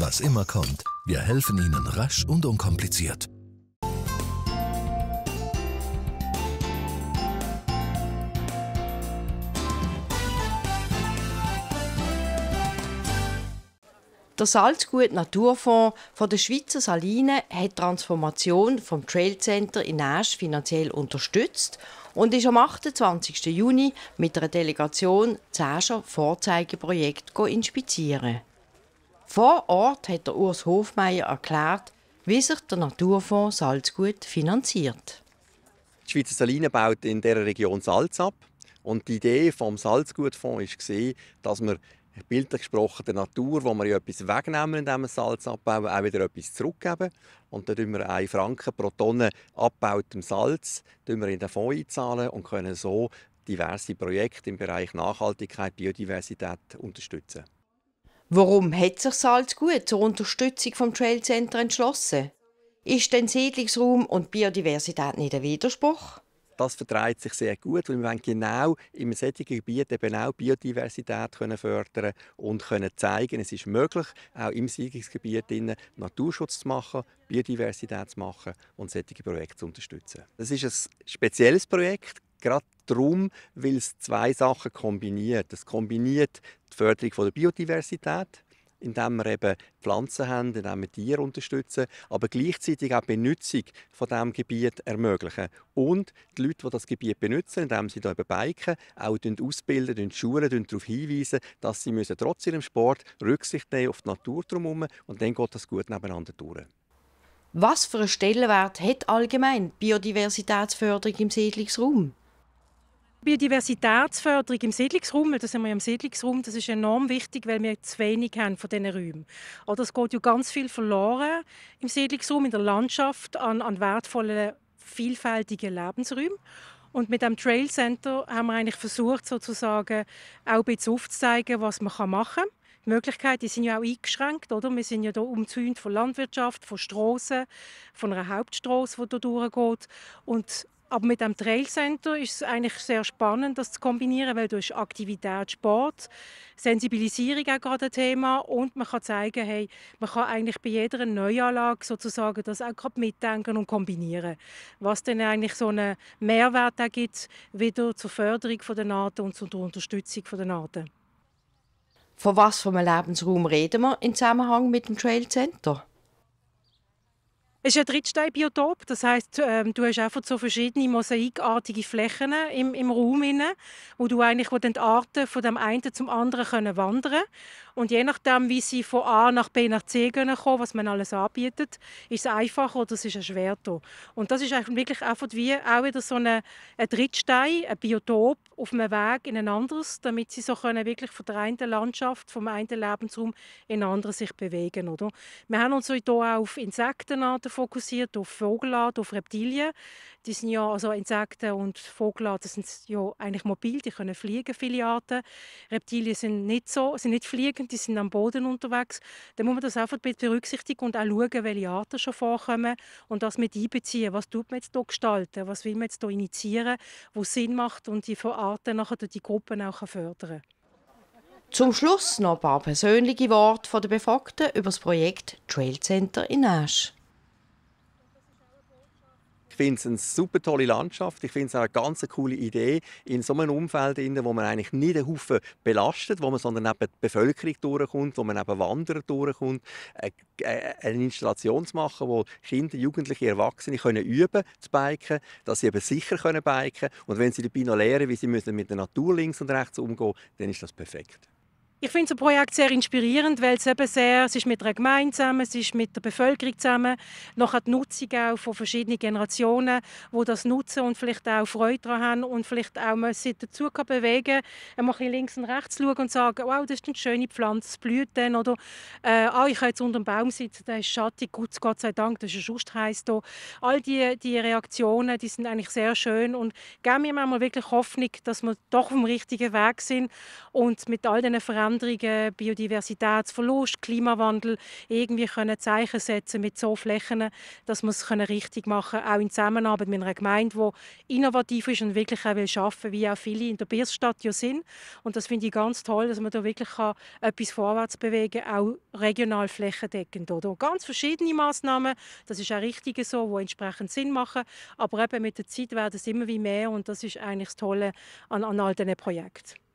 Was immer kommt, wir helfen Ihnen rasch und unkompliziert. Der Salzgut Naturfonds von der Schweizer Saline hat die Transformation vom Trail Center in Asch finanziell unterstützt und ist am 28. Juni mit einer Delegation das Ascher Vorzeigeprojekt inspizieren. Vor Ort hat der Urs Hofmeier erklärt, wie sich der Naturfonds Salzgut finanziert. Die Schweizer Saline baut in der Region Salz ab. Und die Idee des Salzgutfonds war, dass wir bildlich gesprochen der Natur, wo wir ja etwas wegnehmen, indem wir Salz abbauen, auch wieder etwas zurückgeben. Und dann tun wir 1 Franken pro Tonne abbautem Salz wir in den Fonds einzahlen und können so diverse Projekte im Bereich Nachhaltigkeit, und Biodiversität unterstützen. Warum hat sich Salzgut zur Unterstützung vom Trail Center entschlossen? Ist denn Siedlungsraum und Biodiversität nicht ein Widerspruch? Das vertreibt sich sehr gut, weil wir genau im solchen Gebiet eben auch Biodiversität können fördern und können zeigen, es ist möglich, auch im Siedlungsgebiet Naturschutz zu machen, Biodiversität zu machen und solche Projekte zu unterstützen. Das ist ein spezielles Projekt, gerade darum, weil es zwei Sachen kombiniert. Es kombiniert die Förderung der Biodiversität indem wir eben Pflanzen haben, indem wir Tiere unterstützen, aber gleichzeitig auch die Benutzung von diesem Gebiet ermöglichen. Und die Leute, die das Gebiet benutzen, indem sie hier biken, auch ausbilden, schulen, darauf hinweisen, dass sie trotz ihrem Sport Rücksicht nehmen auf die Natur drumherum und dann geht das gut nebeneinander durch. Was für einen Stellenwert hat allgemein Biodiversitätsförderung im Siedlungsraum? Biodiversitätsförderung im Siedlungsraum, das sind wir im Siedlungsraum, das ist enorm wichtig, weil wir zu wenig haben von diesen Räumen. Oder es geht ja ganz viel verloren im Siedlungsraum, in der Landschaft, an, an wertvollen, vielfältigen Lebensräumen. Und mit dem Trail Center haben wir eigentlich versucht, sozusagen auch ein bisschen aufzuzeigen, was man machen kann. Die Möglichkeiten sind ja auch eingeschränkt, oder? Wir sind ja hier umzäunt von Landwirtschaft, von Strassen, von einer Hauptstraße, die hier durchgeht. Und aber mit dem Trail Center ist es eigentlich sehr spannend, das zu kombinieren, weil durch Aktivität, Sport, Sensibilisierung auch gerade ein Thema und man kann zeigen, hey, man kann eigentlich bei jeder Neuanlage sozusagen das auch gerade mitdenken und kombinieren, was dann eigentlich so einen Mehrwert gibt, wieder zur Förderung der Arten und zur Unterstützung der Arten. Von was für einem Lebensraum reden wir im Zusammenhang mit dem Trail Center? Es ist ein Trittsteinbiotop, das heißt, ähm, du hast einfach so verschiedene mosaikartige Flächen im, im Raum, inne, wo du eigentlich wo dann die Arten von dem einen zum anderen wandern können und je nachdem, wie sie von A nach B nach C gehen können, was man alles anbietet, ist es einfacher oder es ist erschwerter. Und das ist eigentlich wirklich einfach wie auch wieder so eine, ein Trittstein, ein Biotop auf einem Weg in ein anderes, damit sie so können wirklich von der einen Landschaft, vom einen Lebensraum in ein anderes sich bewegen. Oder? Wir haben uns hier auch auf Insektenarten fokussiert, auf Vogelarten, auf Reptilien. Die sind ja, also Insekten und Vogelarten sind ja eigentlich mobil, die können fliegen, viele Arten. Reptilien sind nicht so, sind nicht fliegend, die sind am Boden unterwegs, dann muss man das einfach berücksichtigen und auch schauen, welche Arten schon vorkommen und das mit einbeziehen. Was tut man jetzt hier gestalten? Was will man jetzt hier initiieren, wo Sinn macht und die von Arten nachher durch die Gruppen auch fördern kann. Zum Schluss noch ein paar persönliche Worte von der Befragten über das Projekt Trail Center in Asch finde es eine super tolle Landschaft. Ich finde es auch eine ganz coole Idee, in so einem Umfeld, in wo man eigentlich nicht einen Haufen belastet, wo man sondern eben die Bevölkerung durchkommt, wo man eben Wanderer durchkommt, äh, äh, eine Installation zu machen, wo Kinder, Jugendliche, Erwachsene können üben zu biken, dass sie eben sicher können biken können. Und wenn sie dabei noch lernen, wie sie müssen mit der Natur links und rechts umgehen müssen, dann ist das perfekt. Ich finde das Projekt sehr inspirierend, weil es eben sehr, es ist mit einer Gemeinde zusammen, es ist mit der Bevölkerung zusammen, nachher die Nutzung auch von verschiedenen Generationen, die das nutzen und vielleicht auch Freude daran haben und vielleicht auch man sich dazu kann bewegen kann, ein bisschen links und rechts schauen und sagen, wow, das ist eine schöne Pflanze, Blüten oder äh, ah, ich kann jetzt unter dem Baum sitzen, der ist schattig, gut, Gott sei Dank, das ist ein schust heiß hier. All die, die Reaktionen, die sind eigentlich sehr schön und geben mir manchmal wirklich Hoffnung, dass wir doch auf dem richtigen Weg sind und mit all diesen Veränderungen Veränderungen, Biodiversitätsverlust, Klimawandel irgendwie können Zeichen setzen mit so Flächen, dass wir es richtig machen können, auch in Zusammenarbeit mit einer Gemeinde, die innovativ ist und wirklich auch will arbeiten wie auch viele in der Bierstadt ja sind. Und das finde ich ganz toll, dass man da wirklich kann etwas vorwärts bewegen kann, auch regional flächendeckend. Oder? Ganz verschiedene Massnahmen, das ist auch richtig so, die entsprechend Sinn machen, aber eben mit der Zeit werden es immer wie mehr und das ist eigentlich das Tolle an, an all diesen Projekten.